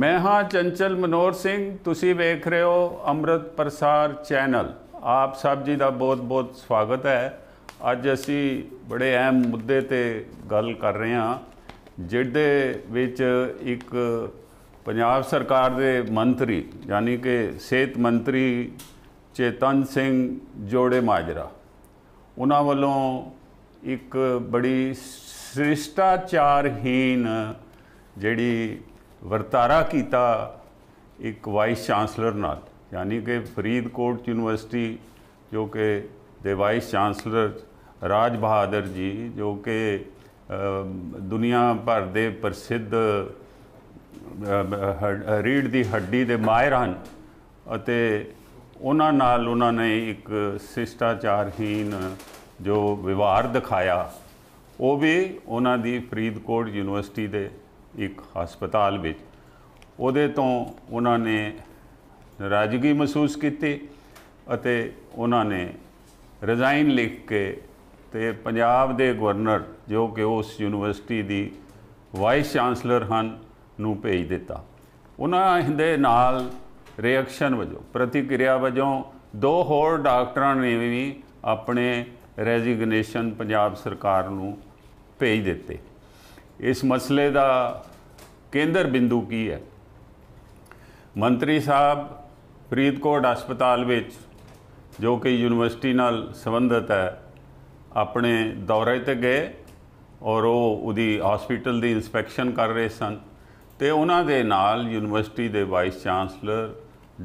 ਮੈਂ ਹਾਂ ਚੰਚਲ ਮਨੋਰ ਸਿੰਘ ਤੁਸੀਂ ਵੇਖ ਰਹੇ ਹੋ ਅੰਮ੍ਰਿਤ ਪ੍ਰਸਾਰ ਚੈਨਲ ਆਪ ਸਭ ਜੀ ਦਾ ਬਹੁਤ-ਬਹੁਤ ਸਵਾਗਤ ਹੈ ਅੱਜ ਅਸੀਂ ਬੜੇ ਅਹਿਮ ਮੁੱਦੇ ਤੇ ਗੱਲ ਕਰ ਰਹੇ ਹਾਂ ਜਿਹਦੇ ਵਿੱਚ ਇੱਕ ਪੰਜਾਬ ਸਰਕਾਰ ਦੇ ਮੰਤਰੀ ਯਾਨੀ ਕਿ ਸਿਹਤ ਮੰਤਰੀ ਚੇਤਨ ਸਿੰਘ ਜੋੜੇ ਮਾਜਰਾ ਉਹਨਾਂ ਵੱਲੋਂ ਇੱਕ ਬੜੀ ਸ੍ਰਿਸ਼ਟਾਚਾਰਹੀਨ ਜਿਹੜੀ ਵਰਤਾਰਾ ਕੀਤਾ ਇੱਕ ਵਾਈਸ ਚਾਂਸਲਰ ਨਾਲ ਯਾਨੀ ਕਿ ਫਰੀਦਕੋਟ ਯੂਨੀਵਰਸਿਟੀ ਜੋ ਕਿ ਦੇ ਵਾਈਸ ਚਾਂਸਲਰ ਰਾਜ ਬਹਾਦਰ ਜੀ ਜੋ ਕਿ ਦੁਨੀਆ ਭਰ ਦੇ ਪ੍ਰਸਿੱਧ ਰੀੜ ਦੀ ਹੱਡੀ ਦੇ ਮਾਹਿਰ ਹਨ ਅਤੇ ਉਹਨਾਂ ਨਾਲ ਉਹਨਾਂ ਨੇ ਇੱਕ ਸਿਸ਼ਟਾਚਾਰਹੀਨ ਜੋ ਵਿਵਹਾਰ ਦਿਖਾਇਆ ਉਹ ਵੀ ਉਹਨਾਂ ਦੀ ਫਰੀਦਕੋਟ ਯੂਨੀਵਰਸਿਟੀ ਦੇ ਇੱਕ ਹਸਪਤਾਲ ਵਿੱਚ ਉਹਦੇ ਤੋਂ ਉਹਨਾਂ ਨੇ ਨਾਰਾਜ਼ਗੀ ਮਹਿਸੂਸ ਕੀਤੀ ਅਤੇ ਉਹਨਾਂ ਨੇ ਰਿਜ਼ਾਈਨ ਲਿਖ ਕੇ ਤੇ ਪੰਜਾਬ ਦੇ ਗਵਰਨਰ ਜੋ ਕਿ ਉਸ ਯੂਨੀਵਰਸਿਟੀ ਦੀ ਵਾਈਸ ਚਾਂਸਲਰ ਹਨ ਨੂੰ ਭੇਜ ਦਿੱਤਾ ਉਹਨਾਂ ਦੇ ਨਾਲ ਰਿਐਕਸ਼ਨ ਵਜੋਂ ਪ੍ਰਤੀਕਿਰਿਆ ਵਜੋਂ ਦੋ ਹੋਰ ਡਾਕਟਰਾਂ ਨੇ ਵੀ ਆਪਣੇ ਰੈਜ਼ਿਗਨੇਸ਼ਨ ਪੰਜਾਬ ਸਰਕਾਰ ਨੂੰ ਭੇਜ ਦਿੱਤੇ ਇਸ ਮਸਲੇ ਦਾ ਕੇਂਦਰ ਬਿੰਦੂ ਕੀ ਹੈ ਮੰਤਰੀ ਸਾਹਿਬ ਫਰੀਦਕੋਟ ਹਸਪਤਾਲ ਵਿੱਚ ਜੋ ਕਿ ਯੂਨੀਵਰਸਿਟੀ ਨਾਲ ਸੰਬੰਧਿਤ ਹੈ ਆਪਣੇ ਦੌਰੇ ਤੇ ਗਏ ਔਰ ਉਹ ਉਹਦੀ ਹਸਪੀਟਲ ਦੀ ਇਨਸਪੈਕਸ਼ਨ ਕਰ ਰਹੇ ਸਨ ਤੇ ਉਹਨਾਂ ਦੇ ਨਾਲ ਯੂਨੀਵਰਸਿਟੀ ਦੇ vice chancellor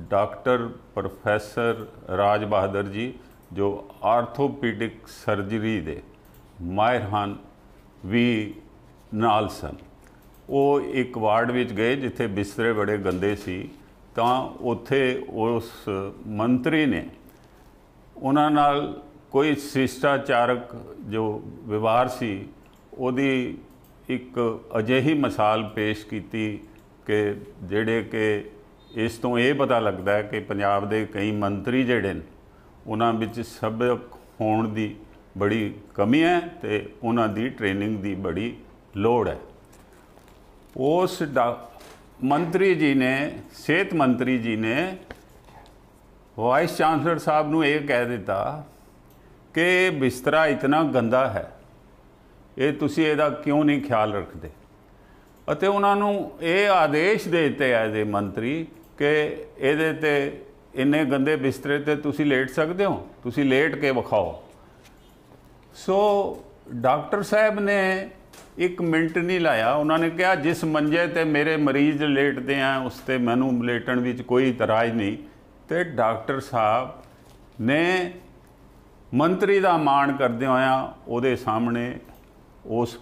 doctor professor Raj Bahadur ji ਜੋ ਆਰਥੋਪੀਡਿਕ ਸਰਜਰੀ ਦੇ ਮਾਹਿਰ ਹਨ ਵੀ ਨਾਲ ਸਨ ਉਹ ਇੱਕ ਵਾਰਡ ਵਿੱਚ ਗਏ ਜਿੱਥੇ ਬਿਸਤਰੇ ਬੜੇ ਗੰਦੇ ਸੀ ਤਾਂ ਉੱਥੇ ਉਸ ਮੰਤਰੀ ਨੇ ਉਹਨਾਂ ਨਾਲ ਕੋਈ ਸਿਸ਼ਟਾਚਾਰਕ ਜੋ ਵਿਵਹਾਰ ਸੀ ਉਹਦੀ ਇੱਕ ਅਜਿਹੀ ਮਿਸਾਲ ਪੇਸ਼ ਕੀਤੀ ਕਿ ਜਿਹੜੇ ਕਿ ਇਸ ਤੋਂ ਇਹ ਪਤਾ ਲੱਗਦਾ ਹੈ ਕਿ ਪੰਜਾਬ ਦੇ ਕਈ ਮੰਤਰੀ ਜਿਹੜੇ ਨੇ ਉਹਨਾਂ ਵਿੱਚ ਸਭ ਹੋਣ ਦੀ ਬੜੀ ਕਮੀ ਹੈ ਤੇ ਉਹਨਾਂ ਦੀ ਟ੍ਰੇਨਿੰਗ ਦੀ ਬੜੀ ਲੋੜ ਹੈ ਉਸ ਮੰਤਰੀ ਜੀ ਨੇ ਸਿਹਤ ਮੰਤਰੀ ਜੀ ਨੇ ਵਾਈਸ ਚਾਂਸਲਰ ਸਾਹਿਬ ਨੂੰ ਇਹ ਕਹਿ ਦਿੱਤਾ ਕਿ ਬਿਸਤਰਾ ਇਤਨਾ ਗੰਦਾ ਹੈ ਇਹ ਤੁਸੀਂ ਇਹਦਾ ਕਿਉਂ ਨਹੀਂ ਖਿਆਲ ਰੱਖਦੇ ਅਤੇ ਉਹਨਾਂ ਨੂੰ ਇਹ ਆਦੇਸ਼ ਦੇ ਦਿੱਤੇ ਐ ਜੇ ਮੰਤਰੀ ਕਿ ਇਹਦੇ ਤੇ ਇੰਨੇ ਗੰਦੇ ਬਿਸਤਰੇ ਤੇ ਤੁਸੀਂ ਲੇਟ ਸਕਦੇ ਹੋ ਤੁਸੀਂ ਲੇਟ ਕੇ ਵਿਖਾਓ ਸੋ ਡਾਕਟਰ ਸਾਹਿਬ ਨੇ ਇੱਕ ਮਿੰਟ ਨਹੀਂ ਲਾਇਆ ਉਹਨਾਂ ਨੇ ਕਿਹਾ ਜਿਸ ਮੰਜੇ ਤੇ ਮੇਰੇ ਮਰੀਜ਼ ਲੇਟਦੇ ਆ ਉਸ ਤੇ ਮੈਨੂੰ ਲੇਟਣ ਵਿੱਚ ਕੋਈ ਇਤਰਾਜ਼ ਨਹੀਂ ਤੇ ਡਾਕਟਰ ਸਾਹਿਬ ਨੇ ਮੰਤਰੀ ਦਾ ਮਾਣ ਕਰਦੇ ਹੋਇਆ ਉਹਦੇ ਸਾਹਮਣੇ ਉਸ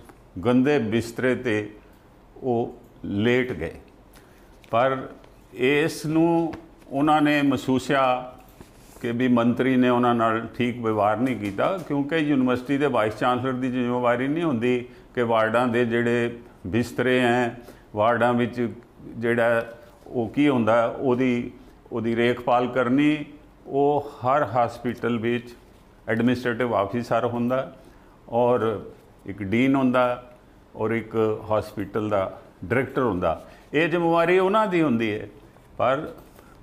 ਗੰਦੇ ਬਿਸਤਰੇ ਤੇ ਉਹ ਲੇਟ ਗਏ ਪਰ ਇਸ ਨੂੰ ਉਹਨਾਂ ਨੇ ਮਹਿਸੂਸਿਆ ਕਿ ਵੀ ਮੰਤਰੀ ਨੇ ਉਹਨਾਂ ਨਾਲ ਠੀਕ ਵਿਵਹਾਰ ਨਹੀਂ ਕੀਤਾ ਕਿਉਂਕਿ ਯੂਨੀਵਰਸਿਟੀ ਦੇ ਵਾਈਸ ਚਾਂਸਲਰ ਦੀ ਜ਼ਿੰਮੇਵਾਰੀ ਨਹੀਂ ਹੁੰਦੀ ਕਿ ਵਾਰਡਾਂ ਦੇ ਜਿਹੜੇ ਬਿਸਤਰੇ ਐ ਵਾਰਡਾਂ ਵਿੱਚ ਜਿਹੜਾ ਉਹ ਕੀ ਹੁੰਦਾ ਉਹਦੀ ਉਹਦੀ ਰੇਖਪਾਲ ਕਰਨੀ ਉਹ ਹਰ ਹਸਪੀਟਲ ਵਿੱਚ ਐਡਮਿਨਿਸਟ੍ਰੇਟਿਵ ਆਫੀਸਰ ਹੁੰਦਾ ਔਰ ਇੱਕ ਡੀਨ ਹੁੰਦਾ ਔਰ ਇੱਕ ਹਸਪੀਟਲ ਦਾ ਡਾਇਰੈਕਟਰ ਹੁੰਦਾ ਇਹ ਜ਼ਿੰਮੇਵਾਰੀ ਉਹਨਾਂ ਦੀ ਹੁੰਦੀ ਹੈ ਪਰ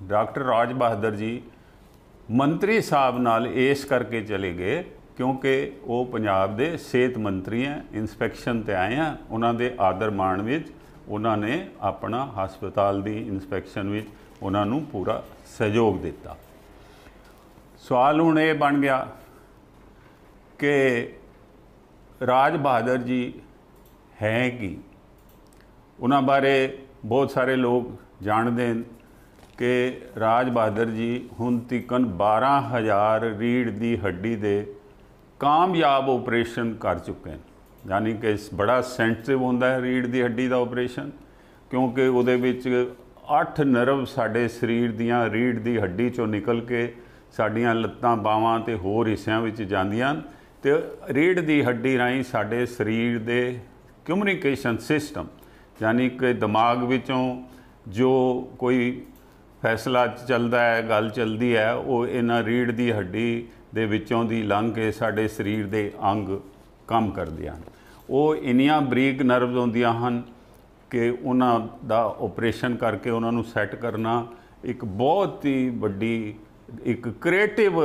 ਡਾਕਟਰ ਰਾਜ ਬਹਾਦਰ ਜੀ ਮੰਤਰੀ ਸਾਹਿਬ ਨਾਲ ਇਸ ਕਰਕੇ ਚਲੇ ਗਏ ਕਿਉਂਕਿ ਉਹ ਪੰਜਾਬ ਦੇ ਸਿਹਤ ਮੰਤਰੀ ਹੈ ਇਨਸਪੈਕਸ਼ਨ ਤੇ ਆਏ ਆ ਉਹਨਾਂ ਦੇ ਆਦਰ ਮਾਣ ਵਿੱਚ ਉਹਨਾਂ ਨੇ ਆਪਣਾ ਹਸਪਤਾਲ ਦੀ ਇਨਸਪੈਕਸ਼ਨ ਵਿੱਚ ਉਹਨਾਂ ਨੂੰ ਪੂਰਾ ਸਹਿਯੋਗ ਦਿੱਤਾ ਸਵਾਲ ਹੁਣ ਇਹ ਬਣ ਗਿਆ ਕਿ ਰਾਜ ਬਹਾਦਰ ਜੀ ਹੈ ਕੀ ਉਹਨਾਂ ਬਾਰੇ ਬਹੁਤ ਸਾਰੇ ਲੋਕ ਜਾਣਦੇ ਹਨ ਕਿ ਰਾਜ ਬਹਾਦਰ ਜੀ ਹੁਣ ਤੀਕਨ 12000 ਰੀੜ ਦੀ ਹੱਡੀ ਦੇ ਕਾਮਯਾਬ ਆਪਰੇਸ਼ਨ ਕਰ ਚੁੱਕੇ ਨੇ ਯਾਨੀ ਕਿ ਬੜਾ ਸੈਂਸਿਟਿਵ ਹੁੰਦਾ ਹੈ ਰੀੜ ਦੀ ਹੱਡੀ ਦਾ ਆਪਰੇਸ਼ਨ ਕਿਉਂਕਿ ਉਹਦੇ ਵਿੱਚ 8 ਨਰਵ ਸਾਡੇ ਸਰੀਰ ਦੀਆਂ ਰੀੜ ਦੀ ਹੱਡੀ ਚੋਂ ਨਿਕਲ ਕੇ ਸਾਡੀਆਂ ਲੱਤਾਂ ਬਾਹਾਂ ਤੇ ਹੋਰ ਹਿੱਸਿਆਂ ਵਿੱਚ ਜਾਂਦੀਆਂ ਤੇ ਰੀੜ ਦੀ ਹੱਡੀ ਰਾਹੀਂ ਸਾਡੇ ਸਰੀਰ ਦੇ ਕਮਿਊਨੀਕੇਸ਼ਨ ਸਿਸਟਮ ਯਾਨੀ ਕਿ ਦਿਮਾਗ ਵਿੱਚੋਂ ਜੋ ਕੋਈ ਫੈਸਲਾ ਚੱਲਦਾ ਹੈ ਗੱਲ ਚੱਲਦੀ ਹੈ ਉਹ ਇਹਨਾਂ ਰੀੜ ਦੀ ਹੱਡੀ ਦੇ ਵਿੱਚੋਂ ਦੀ ਲੰਘ ਕੇ ਸਾਡੇ ਸਰੀਰ ਦੇ ਅੰਗ ਕੰਮ ਕਰਦੇ ਹਨ ਉਹ ਇੰਨੀਆਂ ਬਰੀਕ ਨਰਵਸ ਹੁੰਦੀਆਂ ਹਨ ਕਿ ਉਹਨਾਂ ਦਾ ਆਪਰੇਸ਼ਨ ਕਰਕੇ ਉਹਨਾਂ ਨੂੰ ਸੈੱਟ ਕਰਨਾ ਇੱਕ ਬਹੁਤ ਹੀ ਵੱਡੀ ਇੱਕ ਕ੍ਰੀਏਟਿਵ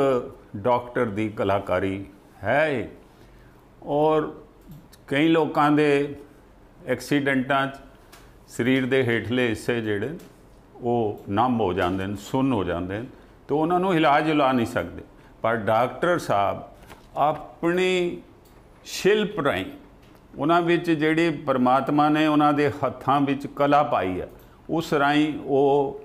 ਡਾਕਟਰ ਦੀ ਕਲਾਕਾਰੀ ਹੈ ਔਰ ਕਈ ਲੋਕਾਂ ਦੇ ਐਕਸੀਡੈਂਟਾਂ 'ਚ ਸਰੀਰ ਦੇ ਹੇਠਲੇ ਹਿੱਸੇ ਜਿਹੜੇ ਉਹ ਨਮ ਹੋ ਜਾਂਦੇ ਨੇ ਸੁੰਨ ਹੋ ਜਾਂਦੇ ਨੇ ਤੇ ਉਹਨਾਂ ਨੂੰ ਇਲਾਜ ਲਾ ਨਹੀਂ ਸਕਦੇ ਪਰ ਡਾਕਟਰ ਸਾਹਿਬ ਆਪਣੀ ਸ਼ਿਲਪ ਰਾਈ ਉਹਨਾਂ ਵਿੱਚ ਜਿਹੜੇ ਪਰਮਾਤਮਾ ਨੇ ਉਹਨਾਂ ਦੇ ਹੱਥਾਂ ਵਿੱਚ ਕਲਾ ਪਾਈ ਹੈ ਉਸ ਰਾਈ ਉਹ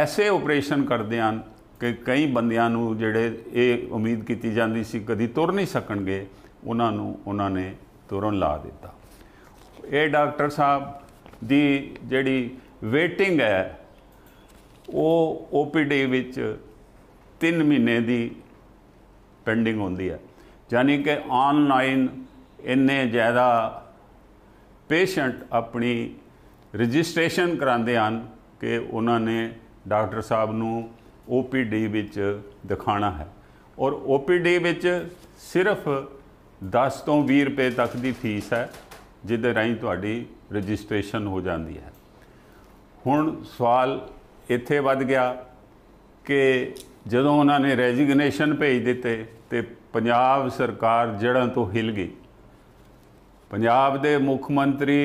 ਐਸੇ ਆਪਰੇਸ਼ਨ ਕਰਦੇ ਹਨ ਕਿ ਕਈ ਬੰਦਿਆਂ ਨੂੰ ਜਿਹੜੇ ਇਹ ਉਮੀਦ ਕੀਤੀ ਜਾਂਦੀ ਸੀ ਕਦੀ ਤੁਰ ਨਹੀਂ ਸਕਣਗੇ ਉਹਨਾਂ ਨੂੰ ਉਹਨਾਂ ਨੇ ਤੁਰਨ ਲਾ ਦਿੱਤਾ ਇਹ ਡਾਕਟਰ ਸਾਹਿਬ ਦੀ ਜਿਹੜੀ ਵੇਟਿੰਗ ਹੈ ਉਹ ਓਪੀਡੀ ਵਿੱਚ 3 ਮਹੀਨੇ ਦੀ ਪੈਂਡਿੰਗ ਹੁੰਦੀ ਹੈ ਯਾਨੀ ਕਿ ਆਨਲਾਈਨ ਇੰਨੇ ਜ਼ਿਆਦਾ ਪੇਸ਼ੈਂਟ ਆਪਣੀ ਰਜਿਸਟ੍ਰੇਸ਼ਨ ਕਰਾਉਂਦੇ ਹਨ ਕਿ ਉਹਨਾਂ ਨੇ ਡਾਕਟਰ ਸਾਹਿਬ ਨੂੰ OPD ਵਿੱਚ ਦਿਖਾਣਾ ਹੈ ਔਰ OPD ਵਿੱਚ ਸਿਰਫ 10 ਤੋਂ 20 ਰੁਪਏ ਤੱਕ ਦੀ ਫੀਸ ਹੈ ਜਿਹਦੇ ਰਾਹੀਂ ਤੁਹਾਡੀ ਰਜਿਸਟ੍ਰੇਸ਼ਨ ਹੋ ਜਾਂਦੀ ਹੈ ਹੁਣ ਸਵਾਲ ਇੱਥੇ ਵੱਧ ਗਿਆ ਕਿ ਜਦੋਂ ਉਹਨਾਂ ਨੇ ਰੈਜ਼ਿਗਨੇਸ਼ਨ ਭੇਜ ਦਿੱਤੇ ਤੇ ਪੰਜਾਬ ਸਰਕਾਰ ਜੜਾਂ ਤੋਂ ਹਿਲ ਗਈ ਪੰਜਾਬ ਦੇ ਮੁੱਖ ਮੰਤਰੀ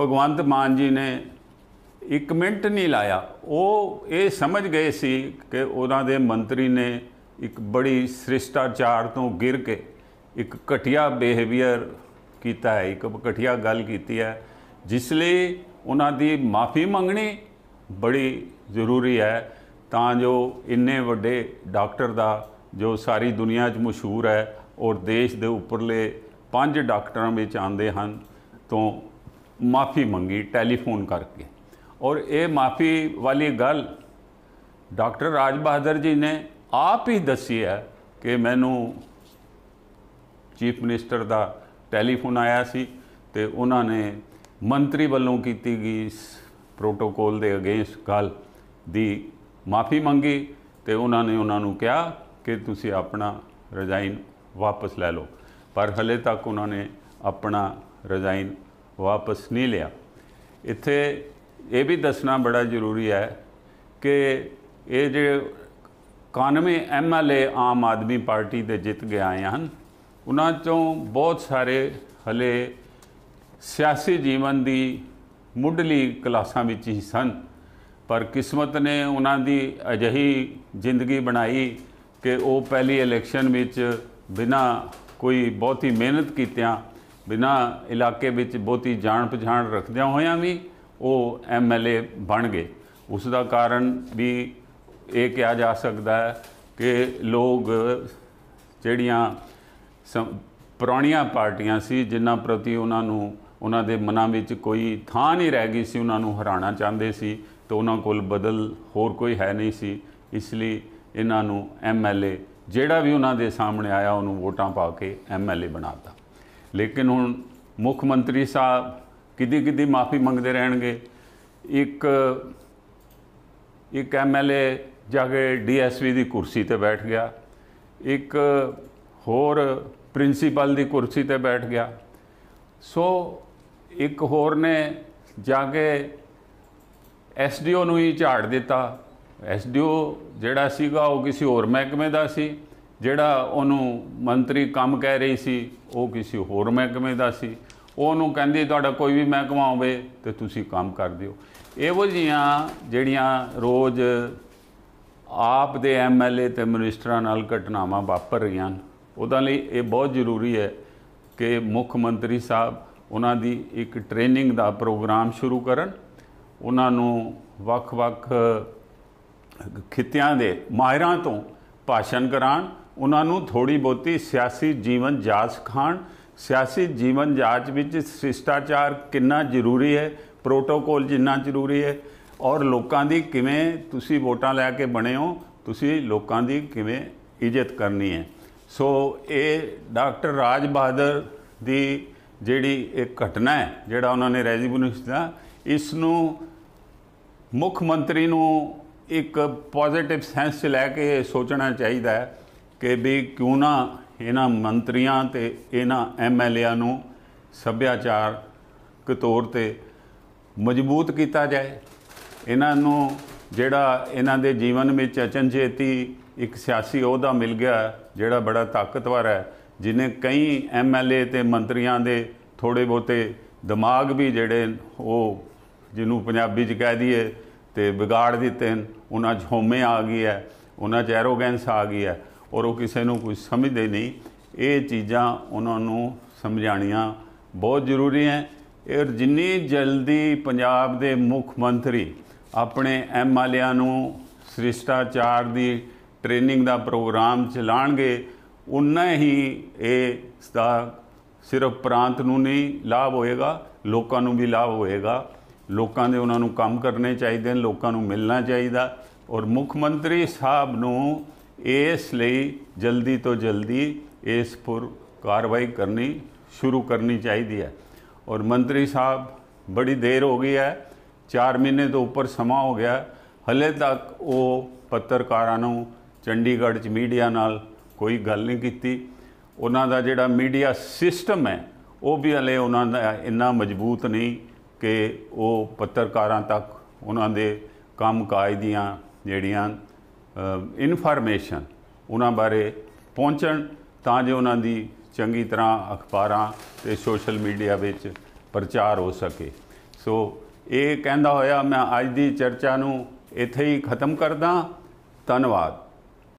ਭਗਵੰਤ ਮਾਨ ਜੀ ਨੇ ਇੱਕ ਮਿੰਟ ਨਹੀਂ ਲਾਇਆ ਉਹ ਇਹ ਸਮਝ ਗਏ ਸੀ ਕਿ ਉਹਨਾਂ ਦੇ ਮੰਤਰੀ ਨੇ ਇੱਕ ਬੜੀ ਸ੍ਰਿਸ਼ਟਾਚਾਰ ਤੋਂ ਗਿਰ ਕੇ ਇੱਕ ਘਟਿਆ ਬਿਹੇਵੀਅਰ ਕੀਤਾ ਹੈ ਇੱਕ ਘਟਿਆ ਗੱਲ ਕੀਤੀ ਹੈ ਜਿਸ ਲਈ ਉਹਨਾਂ ਦੀ ਮਾਫੀ ਮੰਗਣੀ ਬੜੀ ਜ਼ਰੂਰੀ ਹੈ ਤਾਂ ਜੋ ਇੰਨੇ ਵੱਡੇ ਡਾਕਟਰ ਦਾ ਜੋ ਸਾਰੀ ਦੁਨੀਆ 'ਚ ਮਸ਼ਹੂਰ ਹੈ ਔਰ ਦੇਸ਼ ਦੇ ਉੱਪਰਲੇ ਪੰਜ ਡਾਕਟਰਾਂ ਵਿੱਚ ਆਂਦੇ ਹਨ ਤੋਂ ਮਾਫੀ ਮੰਗੀ ਟੈਲੀਫੋਨ ਕਰਕੇ ਔਰ ਇਹ ਮਾਫੀ ਵਾਲੀ ਗੱਲ ਡਾਕਟਰ ਰਾਜ ਬਹਾਦਰ ਜੀ ਨੇ ਆਪ ਹੀ ਦੱਸੀ ਹੈ ਕਿ ਮੈਨੂੰ ਚੀਫ ਮਿਨਿਸਟਰ ਦਾ ਟੈਲੀਫੋਨ ਆਇਆ ਸੀ ਤੇ ਉਹਨਾਂ ਨੇ ਮੰਤਰੀ ਵੱਲੋਂ ਕੀਤੀ ਗਈ ਪ੍ਰੋਟੋਕੋਲ ਦੇ ਅਗੇਂਸਟ ਗੱਲ ਦੀ ਮਾਫੀ ਮੰਗੀ ਤੇ ਉਹਨਾਂ ਨੇ ਉਹਨਾਂ ਨੂੰ ਕਿਹਾ ਕਿ ਤੁਸੀਂ ਆਪਣਾ ਰਜ਼ਾਈਨ ਵਾਪਸ ਲੈ ਲਓ ਪਰ ਹਲੇ ਤੱਕ ਉਹਨਾਂ ਨੇ ਆਪਣਾ ਰਜ਼ਾਈਨ ਵਾਪਸ ਨਹੀਂ ਲਿਆ ਇੱਥੇ ਇਹ ਵੀ ਦੱਸਣਾ ਬੜਾ ਜ਼ਰੂਰੀ ਹੈ ਕਿ ਇਹ ਜਿਹੜੇ 91 ਐਮਐਲਏ ਆਮ ਆਦਮੀ ਪਾਰਟੀ ਦੇ ਜਿੱਤ ਗਏ ਆਏ ਹਨ ਉਹਨਾਂ ਚੋਂ ਬਹੁਤ ਸਾਰੇ ਹਲੇ ਸਿਆਸੀ ਜੀਵਨ ਦੀ ਮੁੱਢਲੀ ਕਲਾਸਾਂ ਵਿੱਚ ਹੀ ਸਨ ਪਰ ਕਿਸਮਤ ਨੇ ਉਹਨਾਂ ਦੀ ਅਜਹੀ ਜ਼ਿੰਦਗੀ ਬਣਾਈ ਕਿ ਉਹ ਪਹਿਲੀ ਇਲੈਕਸ਼ਨ ਵਿੱਚ ਬਿਨਾ ਕੋਈ ਬਹੁਤੀ ਮਿਹਨਤ ਕੀਤਿਆਂ ਬਿਨਾ ਇਲਾਕੇ ਵਿੱਚ ਬਹੁਤੀ ਜਾਣ ਪਛਾਣ ਰੱਖਦਿਆਂ ਹੋਇਆਂ ਵੀ ਉਹ ਐਮਐਲਏ ਬਣ ਗਏ ਉਸ ਦਾ ਕਾਰਨ ਵੀ ਇਹ ਕਿਹਾ ਜਾ ਸਕਦਾ ਹੈ ਕਿ ਲੋਕ ਜਿਹੜੀਆਂ ਪੁਰਾਣੀਆਂ ਪਾਰਟੀਆਂ ਸੀ ਜਿਨ੍ਹਾਂ ਪ੍ਰਤੀ ਉਹਨਾਂ ਨੂੰ ਉਹਨਾਂ ਦੇ ਮਨਾਂ ਵਿੱਚ ਕੋਈ ਥਾਂ ਨਹੀਂ ਰਹਿ ਗਈ ਸੀ ਉਹਨਾਂ ਨੂੰ ਹਰਾਣਾ ਚਾਹੁੰਦੇ ਸੀ ਤੇ ਉਹਨਾਂ ਕੋਲ ਬਦਲ ਹੋਰ ਕੋਈ ਹੈ ਨਹੀਂ ਸੀ ਇਸ ਲਈ ਇਹਨਾਂ ਨੂੰ ਐਮਐਲਏ ਜਿਹੜਾ ਵੀ ਉਹਨਾਂ ਦੇ ਸਾਹਮਣੇ ਆਇਆ ਉਹਨੂੰ ਵੋਟਾਂ ਪਾ ਕੇ ਐਮਐਲਏ ਬਣਾਤਾ ਲੇਕਿਨ ਹੁਣ ਮੁੱਖ ਮੰਤਰੀ ਸਾਹਿਬ ਕਿਦੀ ਕਿਦੀ ਮਾਫੀ ਮੰਗਦੇ ਰਹਿਣਗੇ ਇੱਕ ਇੱਕ ਐਮਐਲਏ ਜਾ ਕੇ ਡੀਐਸਵੀ ਦੀ ਕੁਰਸੀ ਤੇ ਬੈਠ ਗਿਆ ਇੱਕ ਹੋਰ ਪ੍ਰਿੰਸੀਪਲ ਦੀ ਕੁਰਸੀ ਤੇ ਬੈਠ ਗਿਆ ਸੋ ਇੱਕ ਹੋਰ ਨੇ ਜਾ ਕੇ ਐਸਡੀਓ ਨੂੰ ਹੀ ਝਾੜ ਦਿੱਤਾ ਐਸਡੀਓ ਜਿਹੜਾ ਸੀਗਾ ਉਹ ਕਿਸੇ ਹੋਰ ਮਹਿਕਮੇ ਦਾ ਸੀ ਜਿਹੜਾ ਉਹਨੂੰ ਮੰਤਰੀ ਕੰਮ ਕਹਿ ਰਹੀ ਸੀ ਉਹ ਕਿਸੇ ਹੋਰ ਮਹਿਕਮੇ ਦਾ ਸੀ ਉਹਨੂੰ ਕਹਿੰਦੀ ਤੁਹਾਡਾ ਕੋਈ ਵੀ ਮਹਿਕਮਾ ਹੋਵੇ ਤੇ ਤੁਸੀਂ ਕੰਮ ਕਰ ਦਿਓ ਇਹੋ ਜੀਆਂ ਜਿਹੜੀਆਂ ਰੋਜ਼ ਆਪ ਦੇ ਐਮਐਲਏ ਤੇ ਮਿਨਿਸਟਰਾਂ ਨਾਲ ਘਟਨਾਵਾਂ ਵਾਪਰ ਰਹੀਆਂ ਹਨ ਲਈ ਇਹ ਬਹੁਤ ਜ਼ਰੂਰੀ ਹੈ ਕਿ ਮੁੱਖ ਮੰਤਰੀ ਸਾਹਿਬ ਉਹਨਾਂ ਦੀ ਇੱਕ ਟ੍ਰੇਨਿੰਗ ਦਾ ਪ੍ਰੋਗਰਾਮ ਸ਼ੁਰੂ ਕਰਨ ਉਹਨਾਂ ਨੂੰ ਵੱਖ-ਵੱਖ ਖਿੱਤਿਆਂ ਦੇ ਮਾਹਿਰਾਂ ਤੋਂ ਭਾਸ਼ਣ ਕਰਾਣ ਉਹਨਾਂ ਨੂੰ ਥੋੜੀ ਬਹੁਤੀ ਸਿਆਸੀ ਜੀਵਨ ਜਾਂਚ ਖਾਣ ਸਿਆਸੀ ਜੀਵਨ ਜਾਂਚ ਵਿੱਚ ਸਿਸ਼ਟਾਚਾਰ ਕਿੰਨਾ ਜ਼ਰੂਰੀ ਹੈ ਪ੍ਰੋਟੋਕੋਲ ਜਿੰਨਾ ਜ਼ਰੂਰੀ ਹੈ ਔਰ ਲੋਕਾਂ ਦੀ ਕਿਵੇਂ ਤੁਸੀਂ ਵੋਟਾਂ ਲੈ ਕੇ ਬਣੇ ਹੋ ਤੁਸੀਂ ਲੋਕਾਂ ਦੀ ਕਿਵੇਂ ਇੱਜ਼ਤ ਕਰਨੀ ਹੈ ਸੋ ਇਹ ਡਾਕਟਰ ਰਾਜ ਬਹਾਦਰ ਦੀ ਜਿਹੜੀ ਇੱਕ ਘਟਨਾ ਹੈ ਜਿਹੜਾ ਉਹਨਾਂ ਨੇ ਰੈਜ਼ੀਬੂਨਿਸ਼ ਦਾ ਇਸ ਨੂੰ ਮੁੱਖ ਮੰਤਰੀ ਨੂੰ ਇੱਕ ਪੋਜ਼ਿਟਿਵ ਸੈਂਸ 'ਚ ਲੈ ਕੇ ਸੋਚਣਾ ਚਾਹੀਦਾ ਹੈ ਕਿ ਵੀ ਕਿਉਂ ਨਾ ਇਹਨਾਂ ਮੰਤਰੀਆਂ ਤੇ ਇਹਨਾਂ ਐਮਐਲਏਆਂ ਨੂੰ ਸੱਭਿਆਚਾਰਕ ਤੌਰ ਤੇ ਮਜ਼ਬੂਤ ਕੀਤਾ ਜਾਏ ਇਹਨਾਂ ਨੂੰ ਜਿਹੜਾ ਇਹਨਾਂ ਦੇ ਜੀਵਨ ਵਿੱਚ ਅਚਨਚੇਤੀ ਇੱਕ ਸਿਆਸੀ ਅਹੁਦਾ ਮਿਲ ਗਿਆ ਜਿਹੜਾ ਬੜਾ ਤਾਕਤਵਰ ਹੈ ਜਿਨੇ ਕਈ ਐਮਐਲਏ ਤੇ ਮੰਤਰੀਆਂ ਦੇ ਥੋੜੇ ਬੋਤੇ ਦਿਮਾਗ ਵੀ ਜਿਹੜੇ ਉਹ ਜਿਹਨੂੰ ਪੰਜਾਬੀ 'ਚ ਕਹਿ ਦਈਏ ਤੇ ਵਿਗਾੜ ਦਿੱਤੇ ਹਨ ਉਹਨਾਂ 'ਚ ਹੋਮੇ ਆ ਗਈ ਹੈ ਉਹਨਾਂ 'ਚ ਐਰੋਗੈਂਸ ਆ ਗਈ ਹੈ ਔਰ ਉਹ ਕਿਸੇ ਨੂੰ ਕੁਝ ਸਮਝਦੇ ਨਹੀਂ ਇਹ ਚੀਜ਼ਾਂ ਉਹਨਾਂ ਨੂੰ ਸਮਝਾਣੀਆਂ ਬਹੁਤ ਜ਼ਰੂਰੀ ਹੈ ਔਰ ਜਿੰਨੀ ਜਲਦੀ ਪੰਜਾਬ ਦੇ ਮੁੱਖ ਮੰਤਰੀ ਆਪਣੇ ਐਮਐਲਏਆਂ ਨੂੰ ਸ੍ਰਿਸ਼ਟਾਚਾਰ ਦੀ ਟ੍ਰੇਨਿੰਗ ਦਾ ਪ੍ਰੋਗਰਾਮ ਚਲਾਣਗੇ ਉਨਾ ਹੀ ਇਹ ਦਾ ਸਿਰਫ ਪ੍ਰਾਂਤ ਨੂੰ ਨਹੀਂ ਲਾਭ ਹੋਏਗਾ ਲੋਕਾਂ ਨੂੰ ਵੀ ਲਾਭ ਹੋਏਗਾ ਲੋਕਾਂ ਦੇ ਉਹਨਾਂ ਨੂੰ ਕੰਮ ਕਰਨੇ ਚਾਹੀਦੇ ਨੇ ਲੋਕਾਂ ਨੂੰ ਮਿਲਣਾ ਚਾਹੀਦਾ ਔਰ ਮੁੱਖ ਮੰਤਰੀ ਸਾਹਿਬ ਨੂੰ ਇਸ ਲਈ ਜਲਦੀ ਤੋਂ ਜਲਦੀ ਇਸ ਪਰ ਕਾਰਵਾਈ ਕਰਨੀ ਸ਼ੁਰੂ ਕਰਨੀ ਚਾਹੀਦੀ ਹੈ ਔਰ ਮੰਤਰੀ ਸਾਹਿਬ ਬੜੀ ਦੇਰ ਹੋ ਗਈ ਹੈ 4 ਮਹੀਨੇ ਤੋਂ ਉੱਪਰ ਸਮਾਂ ਹੋ ਗਿਆ ਹਲੇ ਤੱਕ ਉਹ ਪੱਤਰਕਾਰਾਂ ਨੂੰ ਚੰਡੀਗੜ੍ਹ 'ਚ ਮੀਡੀਆ ਨਾਲ ਕੋਈ ਗੱਲ ਨਹੀਂ ਕੀਤੀ ਉਹਨਾਂ ਦਾ ਜਿਹੜਾ ਮੀਡੀਆ ਸਿਸਟਮ ਹੈ ਉਹ ਵੀ ਹਲੇ ਉਹਨਾਂ ਦਾ ਇੰਨਾ ਮਜ਼ਬੂਤ ਨਹੀਂ ਕਿ ਉਹ ਪੱਤਰਕਾਰਾਂ ਤੱਕ ਉਹਨਾਂ ਦੇ ਕੰਮਕਾਜ ਦੀਆਂ ਜਿਹੜੀਆਂ ਇਨਫੋਰਮੇਸ਼ਨ ਉਹਨਾਂ ਬਾਰੇ ਪਹੁੰਚਣ ਤਾਂ ਜੋ ਉਹਨਾਂ ਦੀ ਚੰਗੀ ਤਰ੍ਹਾਂ ਅਖਬਾਰਾਂ ਤੇ ਸੋਸ਼ਲ ਮੀਡੀਆ ਵਿੱਚ ਪ੍ਰਚਾਰ ਹੋ ਸਕੇ ਸੋ ਇਹ ਕਹਿੰਦਾ ਹੋਇਆ ਮੈਂ ਅੱਜ ਦੀ ਚਰਚਾ ਨੂੰ ਇੱਥੇ ਹੀ ਖਤਮ ਕਰਦਾ ਧੰਨਵਾਦ